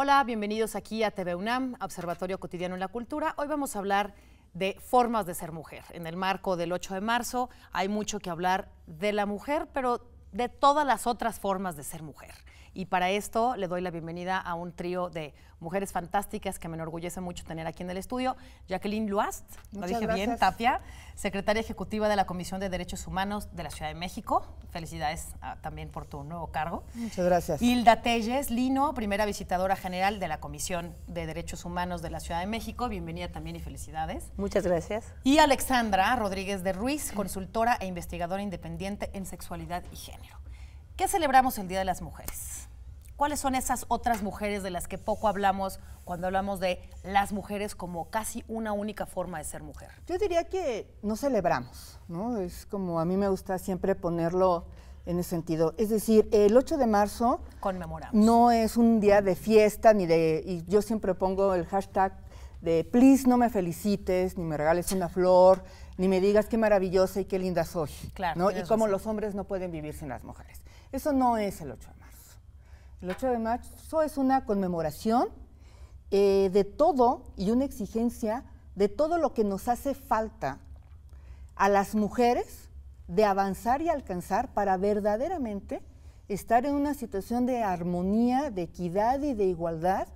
Hola, bienvenidos aquí a TV UNAM, Observatorio Cotidiano en la Cultura. Hoy vamos a hablar de formas de ser mujer. En el marco del 8 de marzo hay mucho que hablar de la mujer, pero de todas las otras formas de ser mujer. Y para esto le doy la bienvenida a un trío de mujeres fantásticas que me enorgullece mucho tener aquí en el estudio. Jacqueline Luast, lo dije bien, Tapia, secretaria ejecutiva de la Comisión de Derechos Humanos de la Ciudad de México. Felicidades ah, también por tu nuevo cargo. Muchas gracias. Hilda Telles Lino, primera visitadora general de la Comisión de Derechos Humanos de la Ciudad de México. Bienvenida también y felicidades. Muchas gracias. Y Alexandra Rodríguez de Ruiz, consultora e investigadora independiente en sexualidad y género. ¿Qué celebramos el Día de las Mujeres? ¿Cuáles son esas otras mujeres de las que poco hablamos cuando hablamos de las mujeres como casi una única forma de ser mujer? Yo diría que no celebramos, ¿no? Es como a mí me gusta siempre ponerlo en ese sentido. Es decir, el 8 de marzo conmemoramos. No es un día de fiesta ni de y yo siempre pongo el hashtag de please no me felicites, ni me regales una flor, ni me digas qué maravillosa y qué linda soy. Claro, ¿no? Y como los hombres no pueden vivir sin las mujeres. Eso no es el 8 de el 8 de marzo es una conmemoración eh, de todo y una exigencia de todo lo que nos hace falta a las mujeres de avanzar y alcanzar para verdaderamente estar en una situación de armonía, de equidad y de igualdad,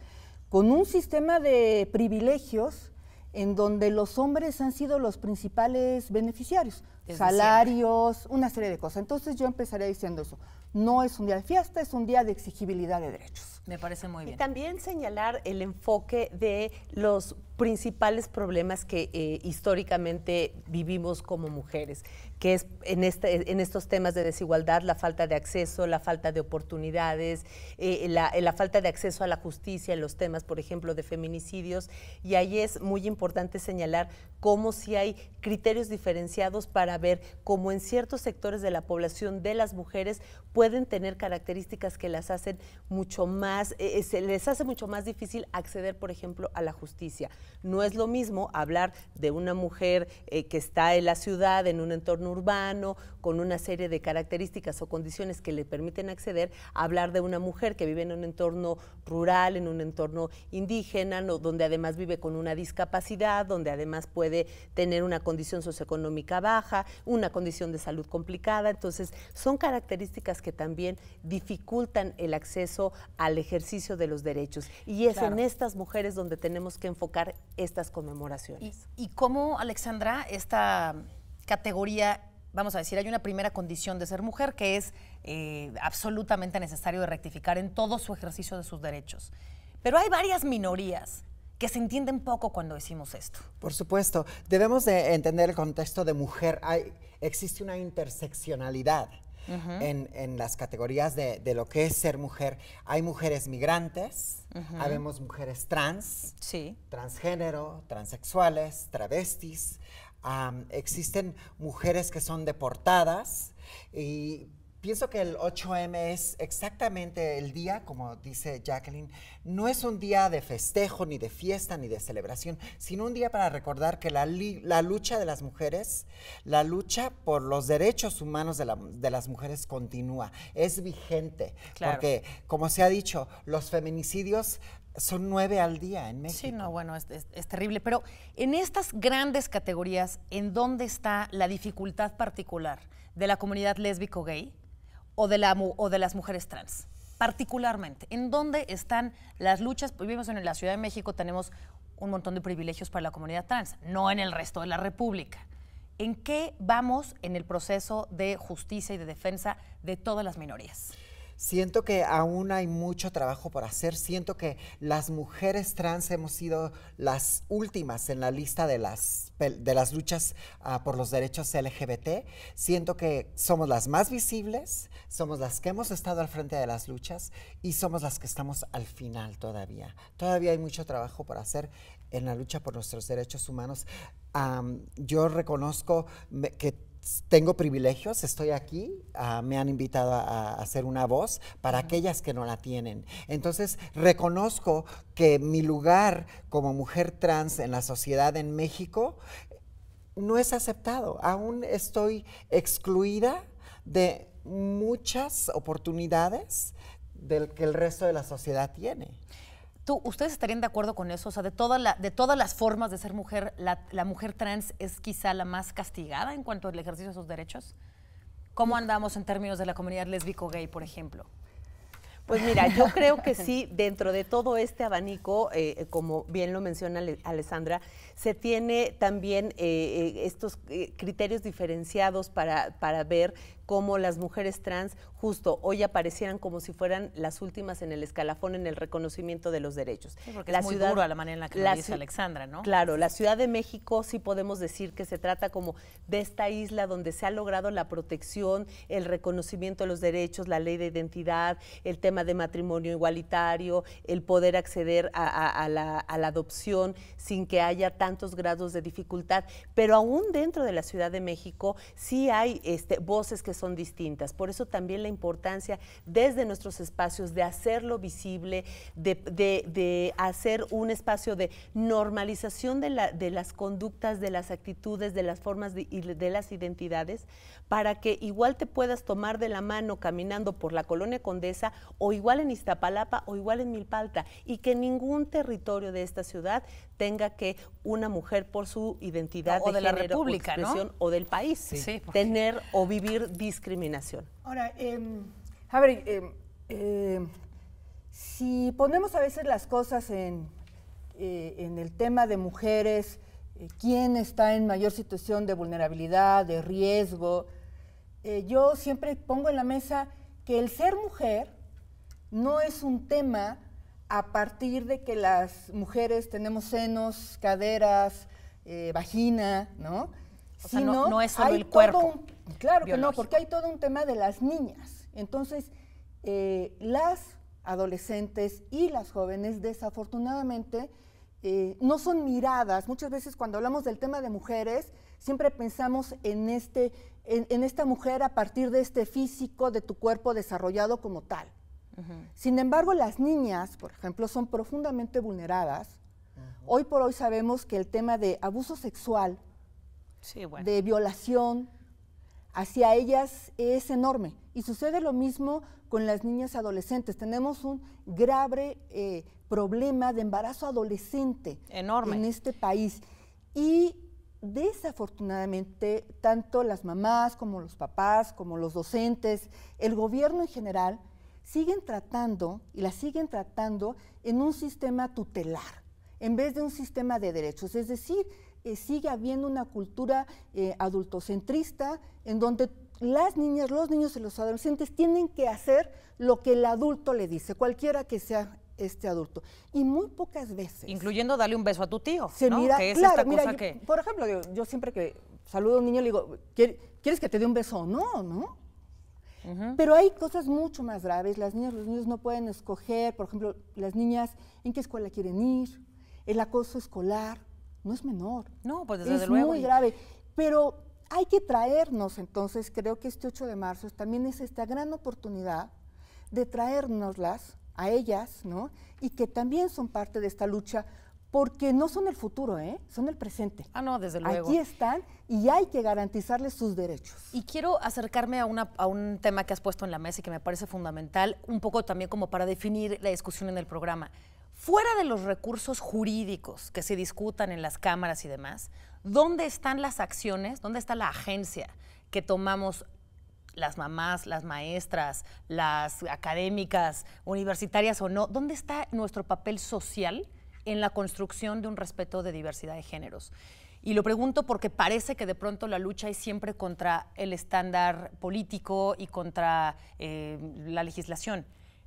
con un sistema de privilegios en donde los hombres han sido los principales beneficiarios salarios, una serie de cosas. Entonces yo empezaría diciendo eso. No es un día de fiesta, es un día de exigibilidad de derechos. Me parece muy bien. Y también señalar el enfoque de los principales problemas que eh, históricamente vivimos como mujeres, que es en, este, en estos temas de desigualdad, la falta de acceso, la falta de oportunidades, eh, eh, la, falta de acceso a la justicia, en los temas, por ejemplo, de feminicidios. Y ahí es muy importante señalar cómo si hay criterios diferenciados para ver cómo en ciertos sectores de la población de las mujeres pueden tener características que las hacen mucho más, eh, eh, se les hace mucho más difícil acceder, por ejemplo, a la justicia. No es lo mismo hablar de una mujer eh, que está en la ciudad, en un entorno urbano, con una serie de características o condiciones que le permiten acceder, hablar de una mujer que vive en un entorno rural, en un entorno indígena, no, donde además vive con una discapacidad, donde además puede tener una condición socioeconómica baja, una condición de salud complicada. Entonces, son características que también dificultan el acceso al ejercicio de los derechos. Y es en estas mujeres donde tenemos que enfocar estas conmemoraciones. ¿Y, y cómo, Alexandra, esta categoría vamos a decir, hay una primera condición de ser mujer que es eh, absolutamente necesario de rectificar en todo su ejercicio de sus derechos. Pero hay varias minorías que se entienden poco cuando decimos esto. Por supuesto, debemos de entender el contexto de mujer. Hay, existe una interseccionalidad. en, las categorías de, lo que es ser mujer. Hay mujeres migrantes, habemos mujeres trans, transgénero, transexuales, travestis, existen mujeres que son deportadas y Pienso que el 8M es exactamente el día, como dice Jacqueline, no es un día de festejo, ni de fiesta, ni de celebración, sino un día para recordar que la, lucha de las mujeres, la lucha por los derechos humanos de, las mujeres continúa, es vigente, porque como se ha dicho, los feminicidios son nueve al día en México. Sí, no, bueno, es, terrible. Pero en estas grandes categorías, ¿en dónde está la dificultad particular de la comunidad lésbico-gay? o de, o de las mujeres trans? Particularmente, ¿en dónde están las luchas? Pues vivimos en la Ciudad de México, tenemos un montón de privilegios para la comunidad trans, no en el resto de la República. ¿En qué vamos en el proceso de justicia y de defensa de todas las minorías? Siento que aún hay mucho trabajo por hacer. Siento que las mujeres trans hemos sido las últimas en la lista de las, de las luchas ah, por los derechos LGBT. Siento que somos las más visibles, somos las que hemos estado al frente de las luchas y somos las que estamos al final todavía. Todavía hay mucho trabajo por hacer en la lucha por nuestros derechos humanos. yo reconozco que tengo privilegios, estoy aquí, ah, me han invitado a, a, hacer una voz para aquellas que no la tienen. Entonces, reconozco que mi lugar como mujer trans en la sociedad en México eh, no es aceptado. Aún estoy excluida de muchas oportunidades del que el resto de la sociedad tiene. ¿Tú, ¿Ustedes estarían de acuerdo con eso? O sea, de, toda la, de todas las formas de ser mujer, la, mujer trans es quizá la más castigada en cuanto al ejercicio de sus derechos. ¿Cómo andamos en términos de la comunidad lésbico-gay, por ejemplo? Pues mira, yo creo que sí, dentro de todo este abanico, eh, como bien lo menciona Alessandra, se tiene también eh, eh, estos criterios diferenciados para, para ver como las mujeres trans justo hoy aparecieran como si fueran las últimas en el escalafón en el reconocimiento de los derechos. porque es muy duro a la manera en la que Alexandra, ¿no? Claro, la Ciudad de México sí podemos decir que se trata como de esta isla donde se ha logrado la protección, el reconocimiento de los derechos, la ley de identidad, el tema de matrimonio igualitario, el poder acceder a, la, adopción sin que haya tantos grados de dificultad. Pero aún dentro de la Ciudad de México sí hay este, voces que son distintas. Por eso también la importancia desde nuestros espacios de hacerlo visible, de, hacer un espacio de normalización de, la, de, las conductas, de las actitudes, de las formas y de las identidades, para que igual te puedas tomar de la mano caminando por la colonia Condesa o igual en Iztapalapa o igual en Milpalta y que ningún territorio de esta ciudad tenga que una mujer por su identidad o de, la República, o del país tener o vivir discriminación. Ahora, em, a ver, em, em, si ponemos a veces las cosas en eh, el tema de mujeres, eh, quién está en mayor situación de vulnerabilidad, de riesgo, eh, yo siempre pongo en la mesa que el ser mujer no es un tema a partir de que las mujeres tenemos senos, caderas, eh, vagina, ¿no? O sea, no, no, es solo el cuerpo. claro que no, porque hay todo un tema de las niñas. Entonces, eh, las adolescentes y las jóvenes, desafortunadamente, eh, no son miradas. Muchas veces cuando hablamos del tema de mujeres, siempre pensamos en, este, en esta mujer a partir de este físico, de tu cuerpo desarrollado como tal. Sin embargo, las niñas, por ejemplo, son profundamente vulneradas. Hoy por hoy sabemos que el tema de abuso sexual, de violación hacia ellas es enorme. Y sucede lo mismo con las niñas adolescentes. Tenemos un grave eh, problema de embarazo adolescente en este país. Y desafortunadamente, tanto las mamás como los papás, como los docentes, el gobierno en general, siguen tratando y la siguen tratando en un sistema tutelar, en vez de un sistema de derechos. Es decir, eh, sigue habiendo una cultura eh, adultocentrista en donde las niñas, los niños y los adolescentes tienen que hacer lo que el adulto le dice, cualquiera que sea este adulto. Y muy pocas veces. Incluyendo darle un beso a tu tío. Se mira, que es por ejemplo, yo, siempre que saludo a un niño le digo, ¿quieres que te dé un beso o no? ¿no? Pero hay cosas mucho más graves. Las niñas, los niños no pueden escoger, por ejemplo, las niñas en qué escuela quieren ir, el acoso escolar, no es menor. No, pues desde luego. Es muy grave. Pero hay que traernos, entonces, creo que este 8 de marzo también es esta gran oportunidad de traernoslas a ellas, ¿no? Y que también son parte de esta lucha porque no son el futuro, ¿eh? son el presente. Ah, no, desde luego. Aquí están y hay que garantizarles sus derechos. Y quiero acercarme a, a un tema que has puesto en la mesa y que me parece fundamental, un poco también como para definir la discusión en el programa. Fuera de los recursos jurídicos que se discutan en las cámaras y demás, ¿dónde están las acciones, dónde está la agencia que tomamos las mamás, las maestras, las académicas, universitarias o no? ¿Dónde está nuestro papel social? en la construcción de un respeto de diversidad de géneros. Y lo pregunto porque parece que de pronto la lucha es siempre contra el estándar político y contra eh, la legislación.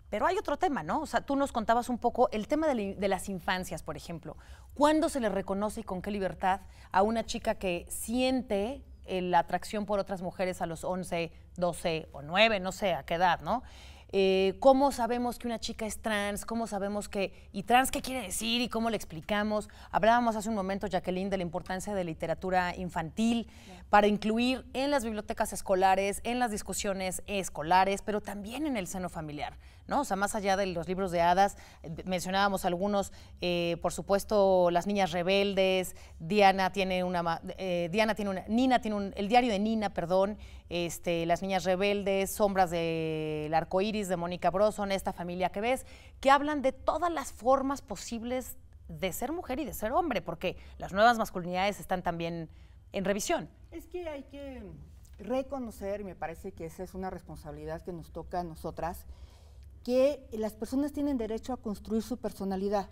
Pero hay otro tema, ¿no? O sea, tú nos contabas un poco el tema de, las infancias, por ejemplo. ¿Cuándo se le reconoce y con qué libertad a una chica que siente eh, la atracción por otras mujeres a los 11, 12 o 9, no sé a qué edad, ¿no? Eh, cómo sabemos que una chica es trans, cómo sabemos que, y trans qué quiere decir y cómo le explicamos. Hablábamos hace un momento, Jacqueline, de la importancia de literatura infantil para incluir en las bibliotecas escolares, en las discusiones escolares, pero también en el seno familiar. ¿no? O sea, más allá de los libros de hadas, eh, mencionábamos algunos, eh, por supuesto, Las Niñas Rebeldes, Diana tiene una, eh, Diana tiene una, Nina tiene el diario de Nina, perdón, este, Las Niñas Rebeldes, Sombras del de Arco Iris de Mónica Broson, Esta Familia que ves, que hablan de todas las formas posibles de ser mujer y de ser hombre, porque las nuevas masculinidades están también en revisión. Es que hay que reconocer, me parece que esa es una responsabilidad que nos toca a nosotras, que las personas tienen derecho a construir su personalidad,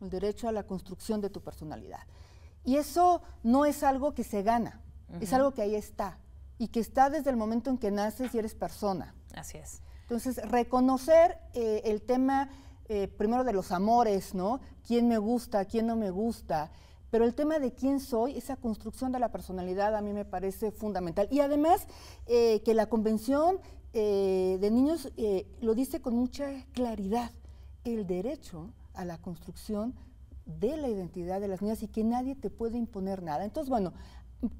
el derecho a la construcción de tu personalidad. Y eso no es algo que se gana, es algo que ahí está y que está desde el momento en que naces y eres persona. Así es. Entonces, reconocer eh, el tema eh, primero de los amores, ¿no? ¿Quién me gusta, quién no me gusta? Pero el tema de quién soy, esa construcción de la personalidad a mí me parece fundamental. Y además eh, que la convención eh, de niños eh, lo dice con mucha claridad, el derecho a la construcción de la identidad de las niñas y que nadie te puede imponer nada. Entonces, bueno,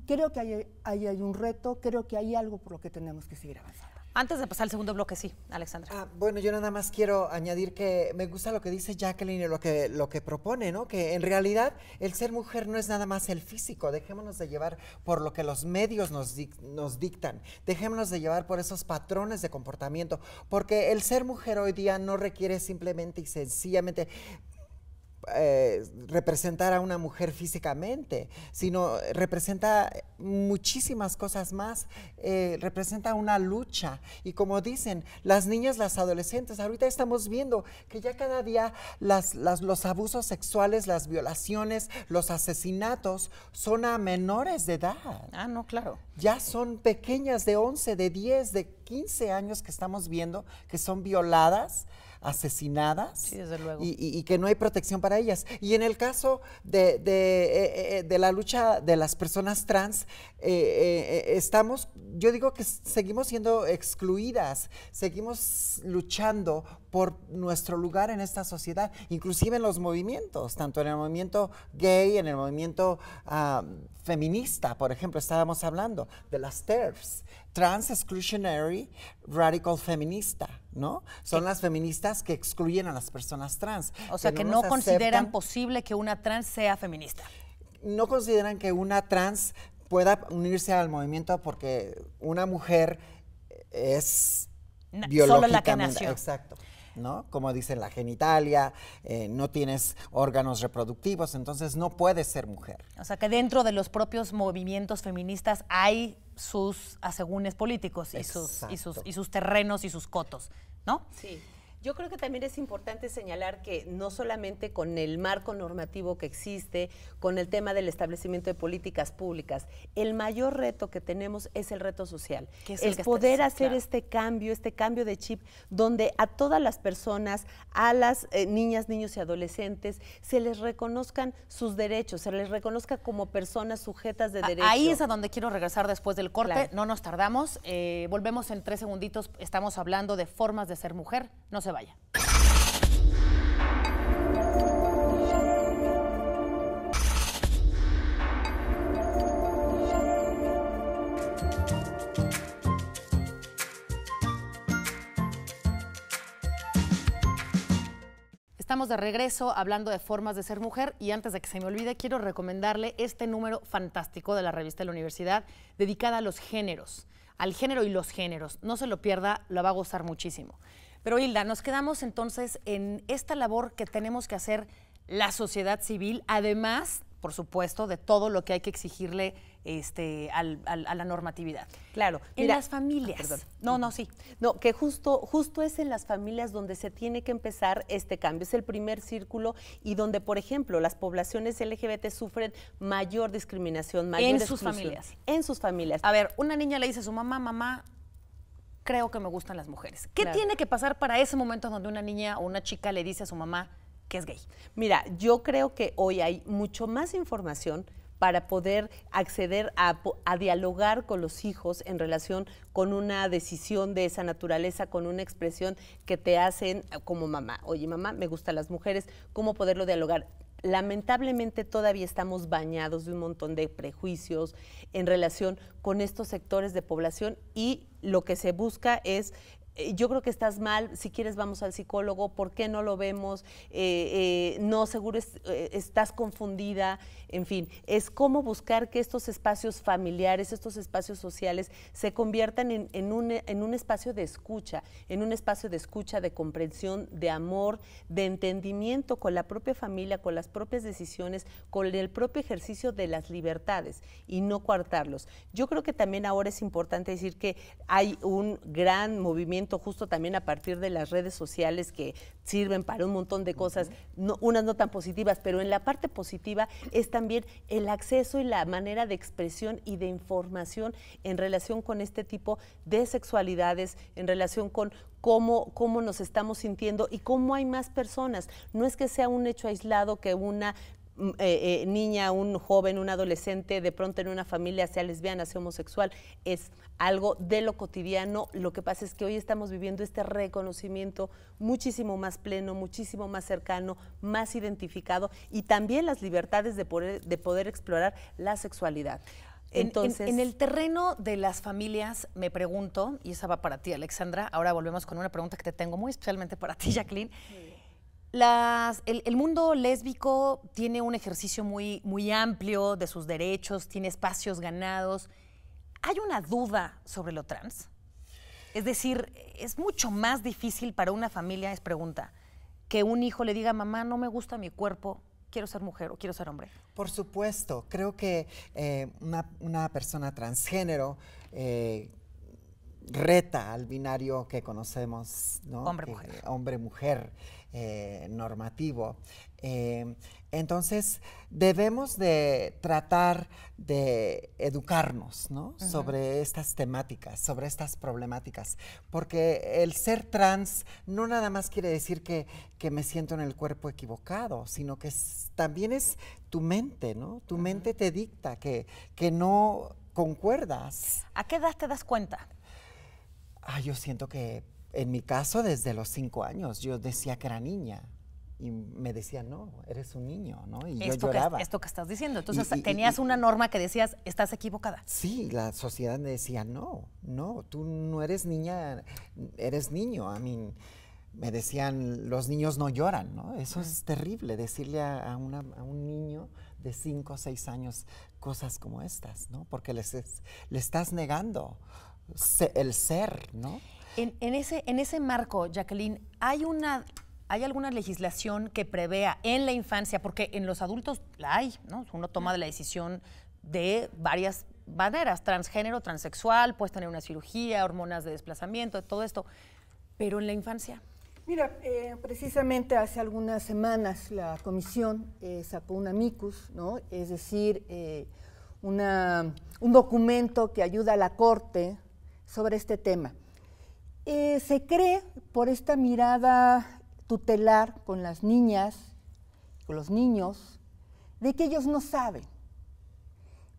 creo que ahí hay un reto, creo que hay algo por lo que tenemos que seguir avanzando. Antes de pasar al segundo bloque, sí, Alexandra. Ah, bueno, yo nada más quiero añadir que me gusta lo que dice Jacqueline y lo que, lo que propone, ¿no? Que en realidad el ser mujer no es nada más el físico. Dejémonos de llevar por lo que los medios nos, nos dictan. Dejémonos de llevar por esos patrones de comportamiento. Porque el ser mujer hoy día no requiere simplemente y sencillamente eh, representar a una mujer físicamente, sino representa muchísimas cosas más, eh, representa una lucha. Y como dicen, las niñas, las adolescentes, ahorita estamos viendo que ya cada día los abusos sexuales, las violaciones, los asesinatos son a menores de edad. Ah, no, claro. Ya son pequeñas de 11, de 10, de 15 años que estamos viendo que son violadas asesinadas. Y, que no hay protección para ellas. Y en el caso de, eh, eh, la lucha de las personas trans, eh, estamos, yo digo que seguimos siendo excluidas, seguimos luchando por nuestro lugar en esta sociedad, inclusive en los movimientos, tanto en el movimiento gay, en el movimiento ah, feminista, por ejemplo, estábamos hablando de las TERFs, Trans Exclusionary Radical Feminista, ¿no? Son las feministas que excluyen a las personas trans. O sea, que, no, consideran posible que una trans sea feminista. No consideran que una trans pueda unirse al movimiento porque una mujer es biológicamente. Solo la que Exacto. ¿no? Como dice la genitalia, eh, no tienes órganos reproductivos, entonces no puedes ser mujer. O sea que dentro de los propios movimientos feministas hay sus asegúnes políticos y sus, y sus, y sus terrenos y sus cotos, ¿no? Sí. Yo creo que también es importante señalar que no solamente con el marco normativo que existe, con el tema del establecimiento de políticas públicas, el mayor reto que tenemos es el reto social. Es el, poder hacer este cambio, este cambio de chip, donde a todas las personas, a las eh, niñas, niños y adolescentes, se les reconozcan sus derechos, se les reconozca como personas sujetas de derechos. Ahí es a donde quiero regresar después del corte, no nos tardamos, eh, volvemos en tres segunditos, estamos hablando de formas de ser mujer, no se vaya. Estamos de regreso hablando de formas de ser mujer y antes de que se me olvide quiero recomendarle este número fantástico de la revista de la universidad dedicada a los géneros, al género y los géneros. No se lo pierda, lo va a gozar muchísimo. Pero Hilda, nos quedamos entonces en esta labor que tenemos que hacer la sociedad civil, además, por supuesto, de todo lo que hay que exigirle este, a la normatividad. Claro. En las familias. Ah, no, no, sí. No, que justo, justo es en las familias donde se tiene que empezar este cambio. Es el primer círculo y donde, por ejemplo, las poblaciones LGBT sufren mayor discriminación, mayor En sus familias. En sus familias. A ver, una niña le dice a su mamá, mamá, creo que me gustan las mujeres. ¿Qué tiene que pasar para ese momento donde una niña o una chica le dice a su mamá que es gay? Mira, yo creo que hoy hay mucho más información para poder acceder a, dialogar con los hijos en relación con una decisión de esa naturaleza, con una expresión que te hacen eh, como mamá. Oye, mamá, me gustan las mujeres, ¿cómo poderlo dialogar? lamentablemente todavía estamos bañados de un montón de prejuicios en relación con estos sectores de población y lo que se busca es eh, yo creo que estás mal, si quieres vamos al psicólogo, ¿por qué no lo vemos? Eh, eh, no, seguro estás confundida, en fin, es cómo buscar que estos espacios familiares, estos espacios sociales se conviertan en, en, un, en un espacio de escucha, en un espacio de escucha, de comprensión, de amor, de entendimiento con la propia familia, con las propias decisiones, con el propio ejercicio de las libertades y no coartarlos. Yo creo que también ahora es importante decir que hay un gran movimiento justo también a partir de las redes sociales que sirven para un montón de cosas, unas no tan positivas, pero en la parte positiva es también el acceso y la manera de expresión y de información en relación con este tipo de sexualidades, en relación con Cómo, cómo, nos estamos sintiendo y cómo hay más personas. No es que sea un hecho aislado que una Mm, eh, eh, niña, un joven, un adolescente, de pronto en una familia sea lesbiana, sea homosexual, es algo de lo cotidiano. Lo que pasa es que hoy estamos viviendo este reconocimiento muchísimo más pleno, muchísimo más cercano, más identificado y también las libertades de poder, de poder explorar la sexualidad. Entonces, en, el terreno de las familias, me pregunto, y esa va para ti, Alexandra, ahora volvemos con una pregunta que te tengo muy especialmente para ti, Jacqueline. Las, el, mundo lésbico tiene un ejercicio muy, muy amplio de sus derechos, tiene espacios ganados. ¿Hay una duda sobre lo trans? Es decir, es mucho más difícil para una familia, es pregunta, que un hijo le diga, mamá, no me gusta mi cuerpo, quiero ser mujer o quiero ser hombre. Por supuesto, creo que eh, una, persona transgénero... Eh, reta al binario que conocemos, ¿no? Hombre-mujer. Eh, normativo. Eh, entonces, debemos de tratar de educarnos ¿no? sobre estas temáticas, sobre estas problemáticas, porque el ser trans no nada más quiere decir que, me siento en el cuerpo equivocado, sino que también es tu mente, ¿no? Tu mente te dicta que, que no concuerdas. ¿A qué edad te das cuenta? Ah, yo siento que en mi caso desde los cinco años yo decía que era niña y me decían, no, eres un niño, ¿no? Y esto yo lloraba. Que, esto que estás diciendo. Entonces tenías una norma que decías, estás equivocada. Sí, la sociedad me decía, no, no, tú no eres niña, eres niño. A mí me decían, los niños no lloran, ¿no? Eso es terrible, decirle a, un niño de cinco o seis años cosas como estas, ¿no? Porque les, le estás negando el ser, ¿no? En, ese, en ese marco, Jacqueline, ¿hay, una, ¿hay alguna legislación que prevea en la infancia? Porque en los adultos la hay, ¿no? Uno toma la decisión de varias maneras, transgénero, transexual, puedes tener una cirugía, hormonas de desplazamiento, todo esto. Pero en la infancia. Mira, eh, precisamente hace algunas semanas la comisión eh, sacó un amicus, ¿no? Es decir, eh, un documento que ayuda a la Corte sobre este tema. Eh, se cree por esta mirada tutelar con las niñas, con los niños, de que ellos no saben.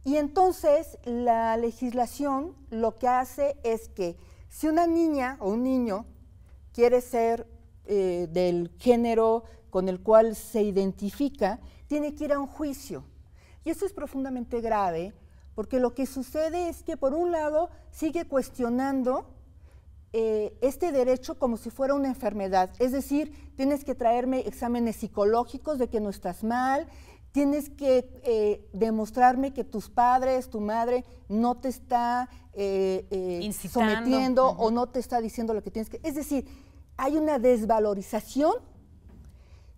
Y entonces la legislación lo que hace es que si una niña o un niño quiere ser eh, del género con el cual se identifica, tiene que ir a un juicio. Y eso es profundamente grave porque lo que sucede es que por un lado sigue cuestionando eh, este derecho como si fuera una enfermedad, es decir, tienes que traerme exámenes psicológicos de que no estás mal, tienes que eh, demostrarme que tus padres, tu madre, no te está eh, sometiendo o no te está diciendo lo que tienes que... Es decir, hay una desvalorización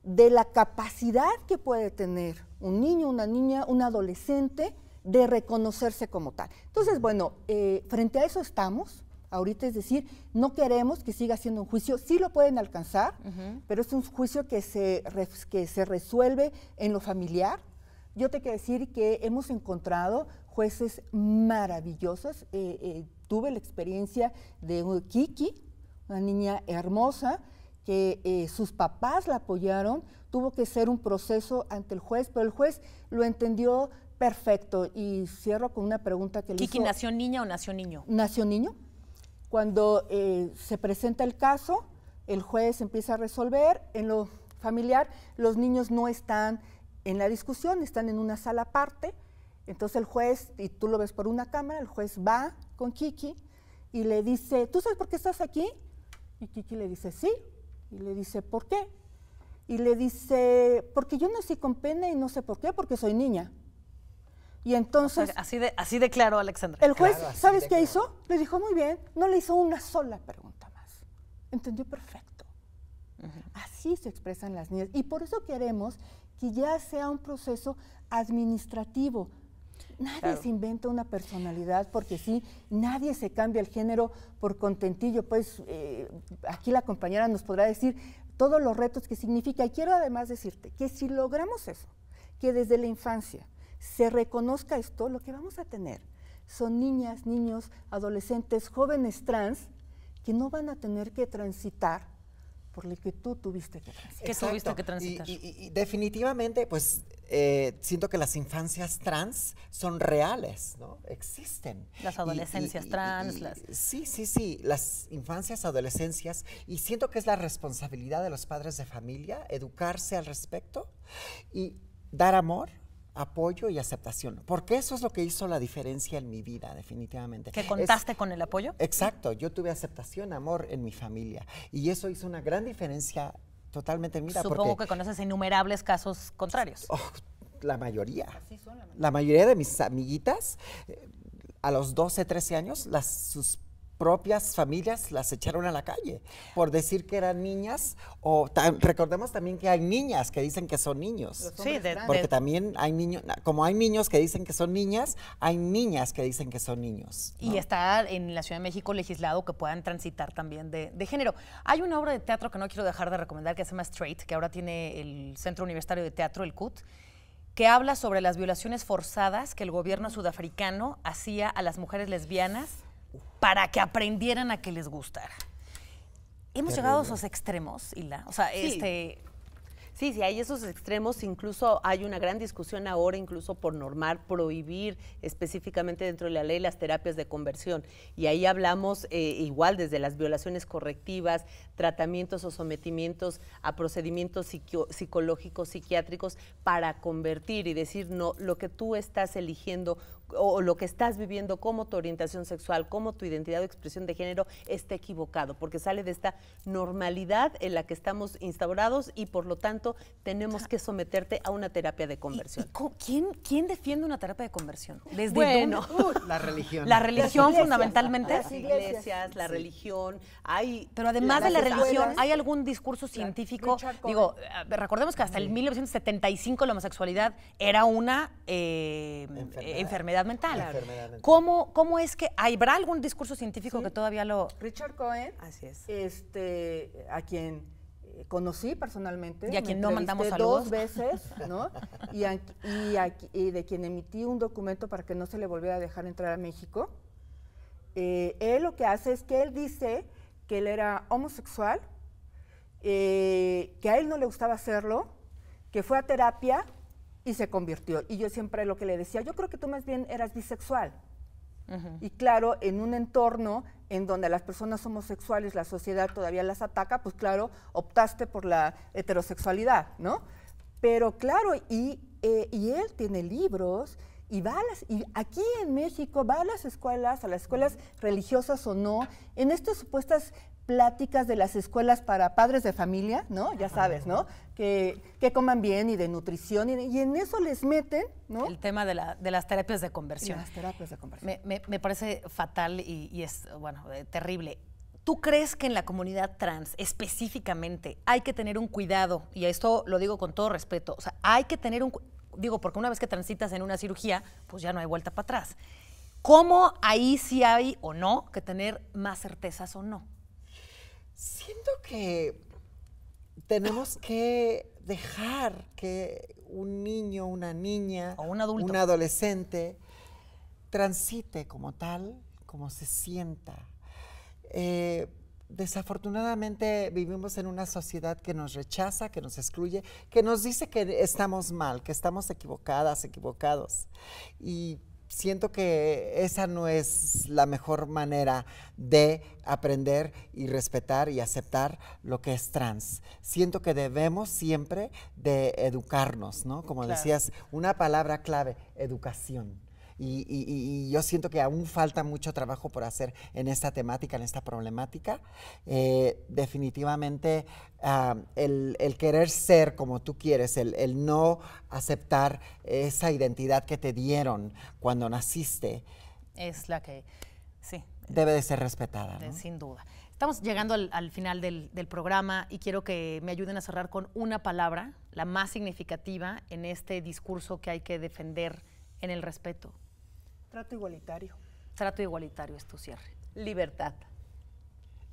de la capacidad que puede tener un niño, una niña, un adolescente de reconocerse como tal. Entonces, bueno, eh, frente a eso estamos. Ahorita es decir, no queremos que siga siendo un juicio, sí lo pueden alcanzar, pero es un juicio que se, que se resuelve en lo familiar. Yo te quiero decir que hemos encontrado jueces maravillosos. Eh, eh, tuve la experiencia de Kiki, una niña hermosa, que sus papás la apoyaron, tuvo que ser un proceso ante el juez, pero el juez lo entendió Perfecto, y cierro con una pregunta que le Kiki, ¿nació niña o nació niño? Nació niño. Cuando eh, se presenta el caso, el juez empieza a resolver. En lo familiar, los niños no están en la discusión, están en una sala aparte. Entonces el juez, y tú lo ves por una cámara, el juez va con Kiki y le dice, ¿tú sabes por qué estás aquí? Y Kiki le dice, sí. Y le dice, ¿por qué? Y le dice, porque yo nací con pene y no sé por qué, porque soy niña. Y entonces... así, de, así declaró Alexandra. El juez, ¿sabes qué hizo? Le dijo muy bien, no le hizo una sola pregunta más. Entendió perfecto. Así se expresan las niñas. Y por eso queremos que ya sea un proceso administrativo. Nadie se inventa una personalidad porque sí, nadie se cambia el género por contentillo. Pues eh, aquí la compañera nos podrá decir todos los retos que significa. Y quiero además decirte que si logramos eso, que desde la infancia, se reconozca esto, lo que vamos a tener son niñas, niños, adolescentes, jóvenes trans que no van a tener que transitar por lo que tú tuviste que transitar. Que que Y, definitivamente, pues eh, siento que las infancias trans son reales, ¿no? Existen. Las adolescencias trans. las... Sí, sí, sí, las infancias, adolescencias, y siento que es la responsabilidad de los padres de familia educarse al respecto y dar amor, apoyo y aceptación, porque eso es lo que hizo la diferencia en mi vida, definitivamente. ¿Que contaste con el apoyo? Exacto, yo tuve aceptación, amor en mi familia, y eso hizo una gran diferencia totalmente en mi vida. Supongo que conoces innumerables casos contrarios. Oh, la mayoría. la mayoría. de mis amiguitas, eh, a los 12, 13 años, las, sus propias familias las echaron a la calle por decir que eran niñas o recordemos también que hay niñas que dicen que son niños. Sí, porque también hay niños, como hay niños que dicen que son niñas, hay niñas que dicen que son niños. Y está en la Ciudad de México legislado que puedan transitar también de, de género. Hay una obra de teatro que no quiero dejar de recomendar que se llama Straight, que ahora tiene el Centro Universitario de Teatro, el CUT que habla sobre las violaciones forzadas que el gobierno sudafricano hacía a las mujeres lesbianas para que aprendieran a que les gustara. Hemos llegado a esos extremos, Hilda. O sea, sí. este. Sí, sí, hay esos extremos, incluso hay una gran discusión ahora, incluso por normar, prohibir específicamente dentro de la ley las terapias de conversión. Y ahí hablamos eh, igual desde las violaciones correctivas, tratamientos o sometimientos a procedimientos psicológicos, psiquiátricos, para convertir y decir, no, lo que tú estás eligiendo o lo que estás viviendo como tu orientación sexual, como tu identidad o expresión de género está equivocado, porque sale de esta normalidad en la que estamos instaurados y por lo tanto tenemos que someterte a una terapia de conversión. quién, defiende una terapia de conversión? ¿Desde bueno, la religión. La religión fundamentalmente. Las iglesias, la religión. Hay, Pero además de la religión, ¿hay algún discurso científico? Digo, eh, recordemos que hasta el 1975 la homosexualidad era una eh, enfermedad mental. ¿Cómo, ¿Cómo es que habrá algún discurso científico que todavía lo... Richard Cohen, Así es. Este, a quien eh, conocí personalmente. Y a quien no mandamos Dos veces, ¿no? y, de quien emití un documento para que no se le volviera a dejar entrar a México. Eh, él lo que hace es que él dice que él era homosexual, eh, que a él no le gustaba hacerlo, que fue a terapia y se convirtió. Y yo siempre lo que le decía, yo creo que tú más bien eras bisexual. Y claro, en un entorno en donde las personas homosexuales, la sociedad todavía las ataca, pues claro, optaste por la heterosexualidad, ¿no? Pero claro, y, eh, y él tiene libros y y aquí en México va a las escuelas, a las escuelas religiosas o no, en estas supuestas pláticas de las escuelas para padres de familia, ¿no? Ya sabes, ¿no? Que, que coman bien y de nutrición, y, en eso les meten, ¿no? El tema de, las terapias de conversión. Las terapias de conversión. Me, parece fatal y, es, bueno, eh, terrible. ¿Tú crees que en la comunidad trans específicamente hay que tener un cuidado? Y a esto lo digo con todo respeto. O sea, hay que tener un Digo, porque una vez que transitas en una cirugía, pues ya no hay vuelta para atrás. ¿Cómo ahí sí hay o no que tener más certezas o no? Siento que tenemos que dejar que un niño, una niña, un, adulto. un adolescente transite como tal, como se sienta. Eh, desafortunadamente vivimos en una sociedad que nos rechaza, que nos excluye, que nos dice que estamos mal, que estamos equivocadas, equivocados. Y siento que esa no es la mejor manera de aprender y respetar y aceptar lo que es trans. Siento que debemos siempre de educarnos, ¿no? Como decías, una palabra clave, educación y, yo siento que aún falta mucho trabajo por hacer en esta temática, en esta problemática. Eh, definitivamente ah, el, querer ser como tú quieres, el, no aceptar esa identidad que te dieron cuando naciste. Es la que, sí. Debe de ser respetada. Sin duda. Estamos llegando al, final del, programa y quiero que me ayuden a cerrar con una palabra, la más significativa en este discurso que hay que defender en el respeto. Trato igualitario. Trato igualitario es tu cierre. Libertad.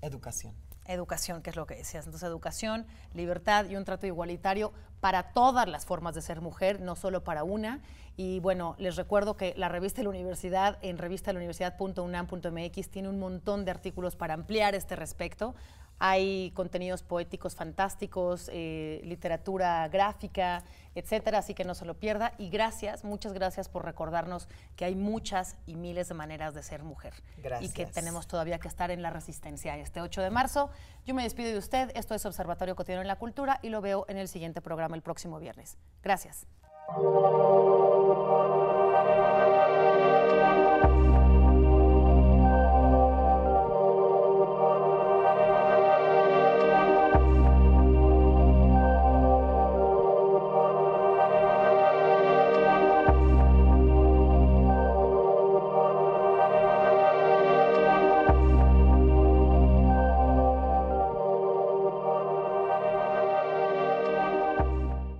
Educación. Educación, que es lo que decías. Entonces, educación, libertad y un trato igualitario para todas las formas de ser mujer, no solo para una. Y bueno, les recuerdo que la revista de la universidad en revistaluniversidad.unam.mx, tiene un montón de artículos para ampliar este respecto. Hay contenidos poéticos fantásticos, eh, literatura gráfica, etcétera, así que no se lo pierda. Y gracias, muchas gracias por recordarnos que hay muchas y miles de maneras de ser mujer. Gracias. Y que tenemos todavía que estar en la resistencia este 8 de marzo. Yo me despido de usted. Esto es Observatorio Cotidiano en la Cultura y lo veo en el siguiente programa el próximo viernes. Gracias.